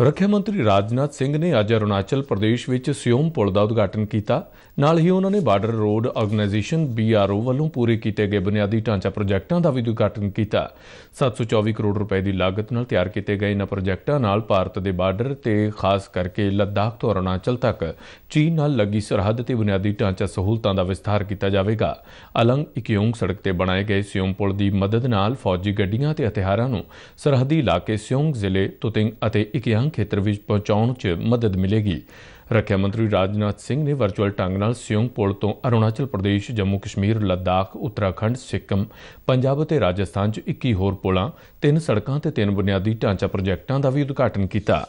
ਰੱਖਿਆ ਮੰਤਰੀ ਰਾਜਨਾਥ ਸਿੰਘ ਨੇ ਅੱਜ ਅਰੁਣਾਚਲ ਪ੍ਰਦੇਸ਼ ਵਿੱਚ ਸਿਓਮ ਪੁਲ ਦਾ ਉਦਘਾਟਨ ਕੀਤਾ ਨਾਲ ਹੀ ਉਹਨਾਂ ਨੇ ਬਾਰਡਰ ਰੋਡ ਆਰਗੇਨਾਈਜੇਸ਼ਨ ਬੀਆਰਓ ਵੱਲੋਂ ਪੂਰੇ ਕੀਤੇ ਗਏ ਬੁਨਿਆਦੀ ਢਾਂਚਾ ਪ੍ਰੋਜੈਕਟਾਂ ਦਾ ਵੀ ਉਦਘਾਟਨ ਕੀਤਾ 724 ਕਰੋੜ ਰੁਪਏ ਦੀ ਲਾਗਤ ਨਾਲ ਤਿਆਰ ਕੀਤੇ ਗਏ ਇਹਨਾਂ ਪ੍ਰੋਜੈਕਟਾਂ ਨਾਲ ਭਾਰਤ ਦੇ ਬਾਰਡਰ ਤੇ ਖਾਸ ਕਰਕੇ ਲੱਦਾਖ ਤੋਂ ਅਰੁਣਾਚਲ ਤੱਕ ਚੀਨ ਨਾਲ ਲੱਗੀ ਸਰਹੱਦ ਤੇ ਬੁਨਿਆਦੀ ਢਾਂਚਾ ਸਹੂਲਤਾਂ ਦਾ ਵਿਸਥਾਰ ਕੀਤਾ ਜਾਵੇਗਾ ਅਲੰਗ ਇਕਯੋਂਗ ਸੜਕ ਤੇ ਬਣਾਏ ਗਏ ਸਿਓਮ ਪੁਲ ਦੀ ਮਦਦ ਨਾਲ ਫੌਜੀ ਗੱਡੀਆਂ ਤੇ ਹਥਿਆਰਾਂ ਨੂੰ ਸਰਹੱਦੀ ਇਲਾਕੇ ਸਿਓਂਗ ਜ਼ਿਲ੍ਹੇ ਤੁਤਿੰਗ ਅਤੇ ਇਕਿਯਾਂਗ ਤੰਗ ਖੇਤਰ ਵਿੱਚ ਪਹੁੰਚਾਉਣ 'ਚ ਮਦਦ ਮਿਲੇਗੀ ਰੱਖਿਆ ਮੰਤਰੀ ਰਾਜਨਾਥ ਸਿੰਘ ਨੇ ਵਰਚੁਅਲ ਟੰਗ ਨਾਲ ਸਿਉਂਗ ਪੁਲ ਤੋਂ ਅਰੁਣਾਚਲ ਪ੍ਰਦੇਸ਼, ਜੰਮੂ ਕਸ਼ਮੀਰ, ਲੱਦਾਖ, ਉੱਤਰਾਖੰਡ, ਸਿੱਕਮ, ਪੰਜਾਬ ਅਤੇ ਰਾਜਸਥਾਨ 'ਚ 21 ਹੋਰ ਪੁਲਾਂ, ਤਿੰਨ ਸੜਕਾਂ ਤੇ ਤਿੰਨ ਬੁਨਿਆਦੀ ਢਾਂਚਾ ਪ੍ਰੋਜੈਕਟਾਂ ਦਾ ਵੀ ਉਦਘਾਟਨ ਕੀਤਾ।